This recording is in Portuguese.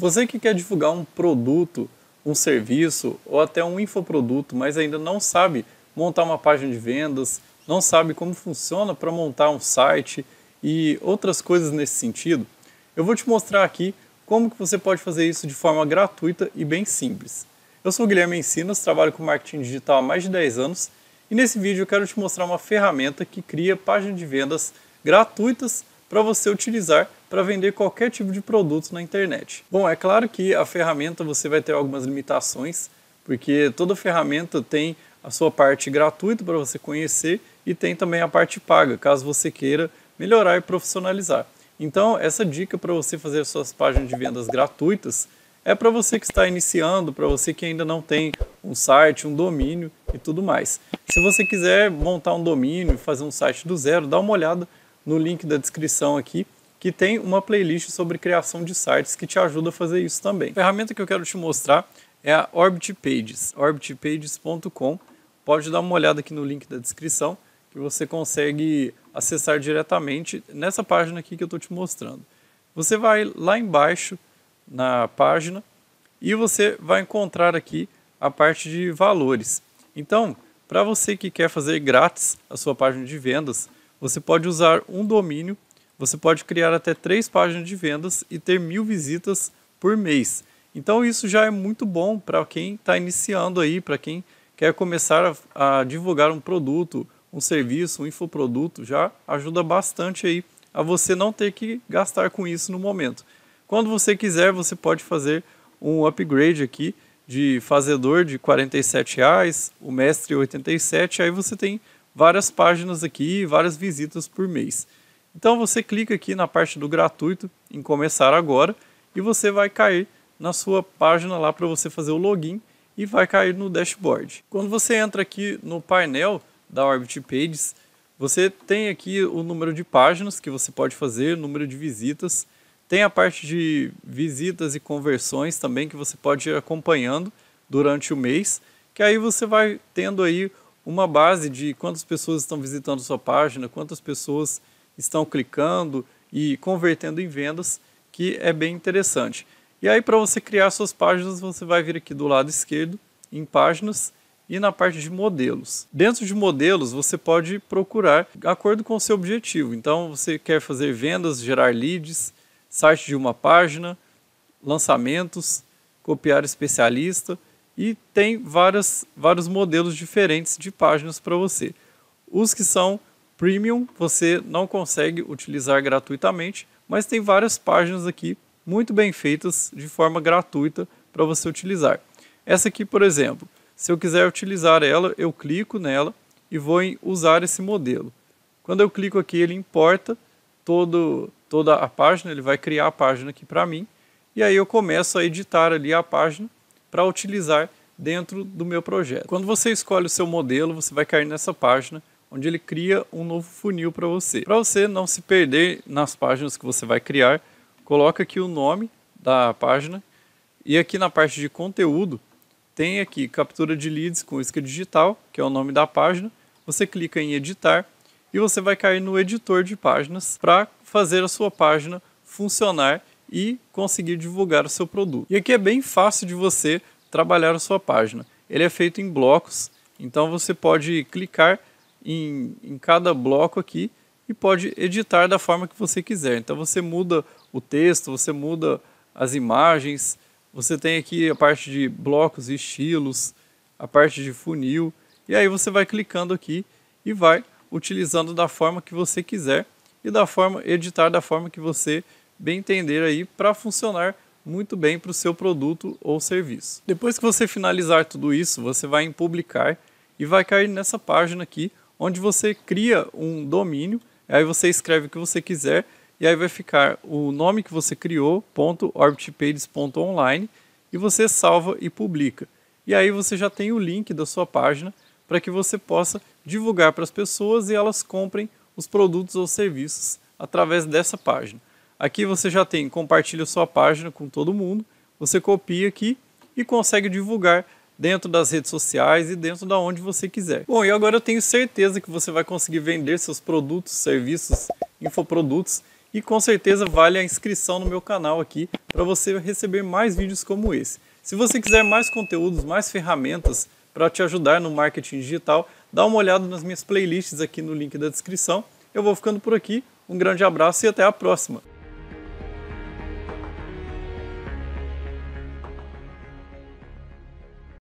Você que quer divulgar um produto, um serviço ou até um infoproduto, mas ainda não sabe montar uma página de vendas, não sabe como funciona para montar um site e outras coisas nesse sentido, eu vou te mostrar aqui como que você pode fazer isso de forma gratuita e bem simples. Eu sou o Guilherme Ensinas, trabalho com marketing digital há mais de 10 anos e nesse vídeo eu quero te mostrar uma ferramenta que cria páginas de vendas gratuitas para você utilizar para vender qualquer tipo de produto na internet. Bom, é claro que a ferramenta você vai ter algumas limitações, porque toda ferramenta tem a sua parte gratuita para você conhecer e tem também a parte paga, caso você queira melhorar e profissionalizar. Então, essa dica para você fazer suas páginas de vendas gratuitas é para você que está iniciando, para você que ainda não tem um site, um domínio e tudo mais. Se você quiser montar um domínio, fazer um site do zero, dá uma olhada no link da descrição aqui, que tem uma playlist sobre criação de sites que te ajuda a fazer isso também. A ferramenta que eu quero te mostrar é a Orbit Pages, orbitpages.com. Pode dar uma olhada aqui no link da descrição, que você consegue acessar diretamente nessa página aqui que eu estou te mostrando. Você vai lá embaixo na página e você vai encontrar aqui a parte de valores. Então, para você que quer fazer grátis a sua página de vendas, você pode usar um domínio, você pode criar até três páginas de vendas e ter mil visitas por mês. Então isso já é muito bom para quem está iniciando aí, para quem quer começar a, a, divulgar um produto, um serviço, um infoproduto, já ajuda bastante aí a você não ter que gastar com isso no momento. Quando você quiser, você pode fazer um upgrade aqui de fazedor de R$ 47, reais, o mestre 87, aí você tem várias páginas aqui, várias visitas por mês. Então você clica aqui na parte do gratuito, em começar agora, e você vai cair na sua página lá para você fazer o login e vai cair no dashboard. Quando você entra aqui no painel da Orbit Pages, você tem aqui o número de páginas que você pode fazer, número de visitas, tem a parte de visitas e conversões também que você pode ir acompanhando durante o mês, que aí você vai tendo aí uma base de quantas pessoas estão visitando sua página, quantas pessoas estão clicando e convertendo em vendas, que é bem interessante. E aí, para você criar suas páginas, você vai vir aqui do lado esquerdo, em páginas, e na parte de modelos. Dentro de modelos, você pode procurar de acordo com o seu objetivo. Então, você quer fazer vendas, gerar leads, site de uma página, lançamentos, copiar especialista e tem várias, vários modelos diferentes de páginas para você. Os que são premium você não consegue utilizar gratuitamente, mas tem várias páginas aqui muito bem feitas de forma gratuita para você utilizar. Essa aqui, por exemplo, se eu quiser utilizar ela, eu clico nela e vou em usar esse modelo. Quando eu clico aqui, ele importa todo, toda a página, ele vai criar a página aqui para mim, e aí eu começo a editar ali a página para utilizar dentro do meu projeto. Quando você escolhe o seu modelo, você vai cair nessa página onde ele cria um novo funil para você. Para você não se perder nas páginas que você vai criar, coloca aqui o nome da página e aqui na parte de conteúdo tem aqui captura de leads com isca digital, que é o nome da página. Você clica em editar e você vai cair no editor de páginas para fazer a sua página funcionar e conseguir divulgar o seu produto. E aqui é bem fácil de você trabalhar a sua página. Ele é feito em blocos, então você pode clicar em, em cada bloco aqui e pode editar da forma que você quiser. Então você muda o texto, você muda as imagens, você tem aqui a parte de blocos e estilos, a parte de funil, e aí você vai clicando aqui e vai utilizando da forma que você quiser e da forma editar da forma que você quiser bem entender aí para funcionar muito bem para o seu produto ou serviço. Depois que você finalizar tudo isso, você vai em publicar e vai cair nessa página aqui, onde você cria um domínio, aí você escreve o que você quiser e aí vai ficar o nome que você criou, .orbitpages.online e você salva e publica. E aí você já tem o link da sua página para que você possa divulgar para as pessoas e elas comprem os produtos ou serviços através dessa página. Aqui você já tem compartilha sua página com todo mundo, você copia aqui e consegue divulgar dentro das redes sociais e dentro da onde você quiser. Bom, e agora eu tenho certeza que você vai conseguir vender seus produtos, serviços, infoprodutos e com certeza vale a inscrição no meu canal aqui para você receber mais vídeos como esse. Se você quiser mais conteúdos, mais ferramentas para te ajudar no marketing digital, dá uma olhada nas minhas playlists aqui no link da descrição. Eu vou ficando por aqui, um grande abraço e até a próxima!